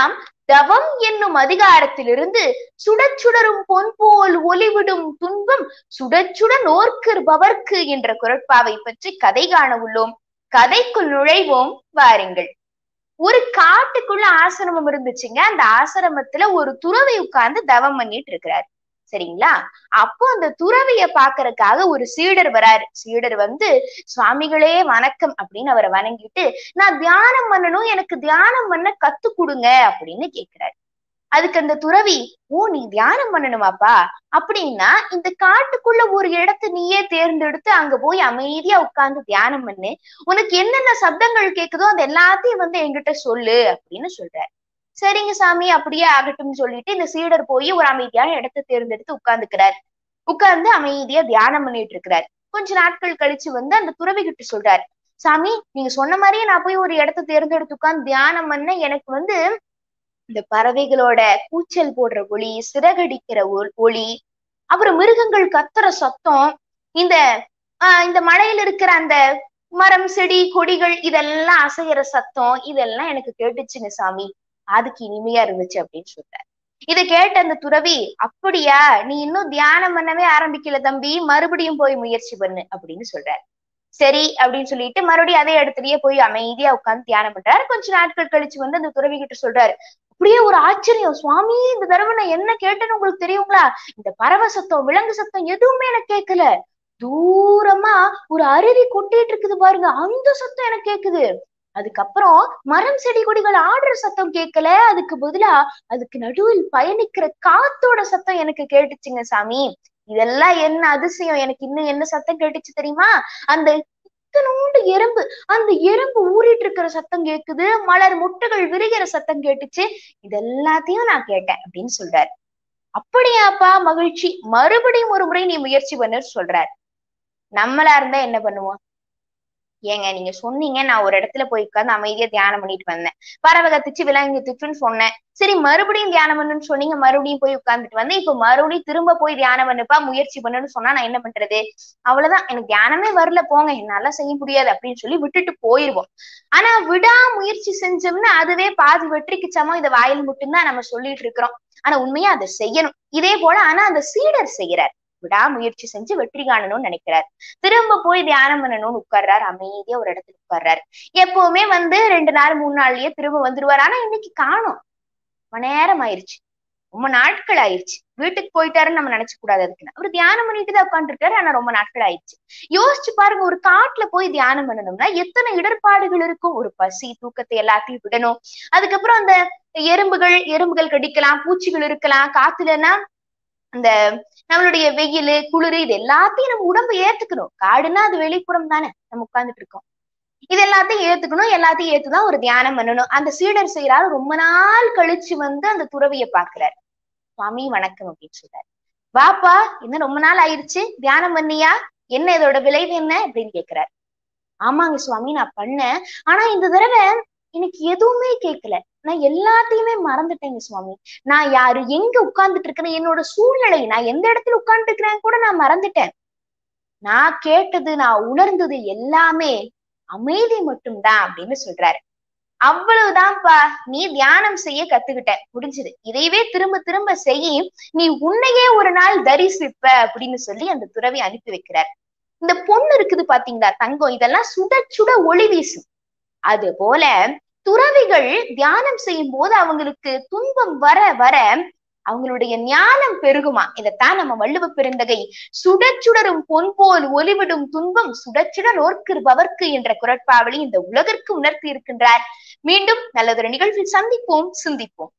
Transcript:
எல்லாம் தவம் என்னும் அதிகாரத்திலிருந்து சுடச் சுடரும் பொன் போல் ஒளிவிடும் துன்பம் சுடச்சுடன் சுட பவர்க்கு என்ற குரட்பாவை பற்றி கதை காண உள்ளோம் கதைக்குள் நுழைவோம் வாருங்கள் ஒரு காட்டுக்குள்ள ஆசிரமம் இருந்துச்சுங்க அந்த ஆசிரமத்துல ஒரு துறவை உட்கார்ந்து தவம் பண்ணிட்டு இருக்கிறாரு சரிங்களா அப்போ அந்த துறவிய பாக்குறதுக்காக ஒரு சீடர் வராரு சீடர் வந்து சுவாமிகளே வணக்கம் அப்படின்னு அவரை வணங்கிட்டு நான் தியானம் பண்ணணும் எனக்கு தியானம் பண்ண கத்து கொடுங்க அப்படின்னு கேக்குறாரு அதுக்கு அந்த துறவி ஓ நீ தியானம் பண்ணணுமாப்பா அப்படின்னா இந்த காட்டுக்குள்ள ஒரு இடத்த நீயே தேர்ந்தெடுத்து அங்க போய் அமைதியா உட்கார்ந்து தியானம் பண்ணு உனக்கு என்னென்ன சப்தங்கள் கேக்குதோ அது எல்லாத்தையும் வந்து என்கிட்ட சொல்லு அப்படின்னு சொல்றாரு சரிங்க சாமி அப்படியே ஆகட்டும்னு சொல்லிட்டு இந்த சீடர் போய் ஒரு அமைதியான இடத்தை தேர்ந்தெடுத்து உட்கார்ந்துக்கிறார் உட்கார்ந்து அமைதியா தியானம் பண்ணிட்டு இருக்கிறார் கொஞ்ச நாட்கள் கழிச்சு வந்து அந்த துறவி கிட்ட சொல்றாரு சாமி நீங்க சொன்ன மாதிரியே நான் போய் ஒரு இடத்த தேர்ந்தெடுத்து உட்கார்ந்து தியானம் பண்ண எனக்கு வந்து இந்த பறவைகளோட கூச்சல் போடுற ஒளி சிறகடிக்கிற ஒளி அப்புறம் மிருகங்கள் கத்துற சத்தம் இந்த ஆஹ் இந்த மழையில இருக்கிற அந்த மரம் செடி கொடிகள் இதெல்லாம் அசைகிற சத்தம் இதெல்லாம் எனக்கு கேட்டுச்சுங்க சாமி அதுக்கு இனிமையா இருந்துச்சு அப்படின்னு சொல்றாரு இதை கேட்ட அந்த துறவி அப்படியா நீ இன்னும் தியானம் பண்ணவே ஆரம்பிக்கல தம்பி மறுபடியும் போய் முயற்சி பண்ணு அப்படின்னு சொல்றாரு சரி அப்படின்னு சொல்லிட்டு மறுபடியும் அதே இடத்துலயே போய் அமைதியா உட்காந்து தியானம் பண்றாரு கொஞ்ச நாட்கள் கழிச்சு வந்து அந்த துறவி கிட்ட சொல்றாரு அப்படியே ஒரு ஆச்சரியம் சுவாமி இந்த தடவை நான் என்ன கேட்டேன்னு உங்களுக்கு தெரியுங்களா இந்த பறவை சத்தம் விலங்கு சத்தம் எதுவுமே எனக்கு கேட்கல தூரமா ஒரு அருவி கொட்டிட்டு இருக்குது பாருங்க அந்த சத்தம் எனக்கு கேக்குது அதுக்கப்புறம் மரம் செடி கொடிகள் ஆடுற சத்தம் கேட்கல அதுக்கு பதிலா அதுக்கு நடுவில் பயணிக்கிற காத்தோட சத்தம் எனக்கு கேட்டுச்சுங்க சாமி இதெல்லாம் என்ன அதிசயம் எனக்கு இன்னும் என்ன சத்தம் கேட்டுச்சு தெரியுமா அந்த இத்தனோண்டு எறும்பு அந்த எறும்பு ஊறிட்டு இருக்கிற சத்தம் கேக்குது மலர் முட்டைகள் விரிகிற சத்தம் கேட்டுச்சு இது எல்லாத்தையும் நான் கேட்டேன் அப்படின்னு சொல்றாரு அப்படியாப்பா மகிழ்ச்சி மறுபடியும் ஒரு முறை நீ முயற்சி பண்ணு சொல்றாரு நம்மளா இருந்தா என்ன பண்ணுவோம் ஏங்க நீங்க சொன்னீங்க நான் ஒரு இடத்துல போய் உட்காந்து அமைதியா தியானம் பண்ணிட்டு வந்தேன் பறவை கத்துச்சு விலங்கு திட்டுன்னு சொன்னேன் சரி மறுபடியும் தியானம் பண்ணுன்னு சொன்னீங்க மறுபடியும் போய் உட்காந்துட்டு வந்தேன் இப்ப மறுபடியும் திரும்ப போய் தியானம் பண்ணுப்பா முயற்சி பண்ணுன்னு சொன்னா நான் என்ன பண்றது அவ்வளவுதான் எனக்கு தியானமே வரல போங்க என்னால செய்ய முடியாது அப்படின்னு சொல்லி விட்டுட்டு போயிருவோம் ஆனா விடா முயற்சி செஞ்சோம்னா அதுவே பாதி வெற்றிக்கு சமம் இதை வாயில் மட்டும்தான் நம்ம சொல்லிட்டு இருக்கிறோம் ஆனா உண்மையா அதை செய்யணும் இதே போல ஆனா அந்த சீடர் செய்யறாரு விடாமுயற்சி செஞ்சு வெற்றி காணணும்னு நினைக்கிறார் திரும்ப போய் தியானம் பண்ணணும்னு உட்கார்றாரு அமைதியா ஒரு இடத்துல உட்கார்றாரு எப்பவுமே வந்து ரெண்டு நாள் மூணு நாள்லயே திரும்ப வந்துருவார் ஆனா இன்னைக்கு காணும் நேரம் ஆயிருச்சு ரொம்ப நாட்கள் ஆயிடுச்சு வீட்டுக்கு போயிட்டாருன்னு நம்ம நினைச்சு கூடாது அதுக்குன்னு அவர் தியானம் பண்ணிட்டு தான் உட்காந்துருக்காரு ஆனா ரொம்ப நாட்கள் ஆயிடுச்சு யோசிச்சு பாருங்க ஒரு காட்டுல போய் தியானம் பண்ணணும்னா எத்தனை இடர்பாடுகள் இருக்கும் ஒரு பசி தூக்கத்தை எல்லாத்தையும் விடணும் அதுக்கப்புறம் அந்த எறும்புகள் எறும்புகள் கடிக்கலாம் பூச்சிகள் இருக்கலாம் காத்துலன்னா அந்த நம்மளுடைய வெயில் குளிர் இது எல்லாத்தையும் நம்ம உடம்பு ஏத்துக்கணும் காடுன்னா அது வெளிப்புறம் தானே நம்ம உட்கார்ந்துட்டு இருக்கோம் இது எல்லாத்தையும் ஏத்துக்கணும் எல்லாத்தையும் ஏத்துதான் ஒரு தியானம் பண்ணணும் அந்த சீடர் செய்யறாரு ரொம்ப நாள் கழிச்சு வந்து அந்த துறவிய பாக்குறாரு சுவாமி வணக்கம் அப்படின்னு சொல்றாரு வாப்பா இன்னும் ரொம்ப நாள் ஆயிடுச்சு தியானம் பண்ணியா என்ன இதோட விளைவு என்ன அப்படின்னு கேக்குறாரு ஆமாங்க சுவாமி நான் பண்ணேன் ஆனா இந்த தடவை எனக்கு எதுவுமே கேட்கல நான் எல்லாத்தையுமே மறந்துட்டேங்க சுவாமி நான் யாரு எங்க உட்கார்ந்துட்டு இருக்கிறேன் என்னோட சூழ்நிலை நான் எந்த இடத்துல உட்கார்ந்துட்டு இருக்கிறேன்னு கூட நான் மறந்துட்டேன் நான் கேட்டது நான் உணர்ந்தது எல்லாமே அமைதி மட்டும்தான் அப்படின்னு சொல்றாரு அவ்வளவுதான்ப்பா நீ தியானம் செய்ய கத்துக்கிட்ட முடிஞ்சது இதையவே திரும்ப திரும்ப செய்ய நீ உன்னையே ஒரு நாள் தரிசிப்ப அப்படின்னு சொல்லி அந்த துறவி அனுப்பி வைக்கிறார் இந்த பொண்ணு இருக்குது பாத்தீங்களா தங்கம் இதெல்லாம் சுட சுட ஒளி வீசும் அது போல துறவிகள் தியானம் செய்யும் போது அவங்களுக்கு துன்பம் வர வர அவங்களுடைய ஞானம் பெருகுமா இதைத்தான் நம்ம வள்ளுவ பெருந்தகை சுடச்சுடரும் பொன் போல் ஒளிவிடும் துன்பம் சுடச்சுடர் ஓர்க்கிருபவர்க்கு என்ற குரட்பாவளி இந்த உலகிற்கு உணர்த்தி இருக்கின்றார் மீண்டும் நல்லதொரு நிகழ்வில் சந்திப்போம் சிந்திப்போம்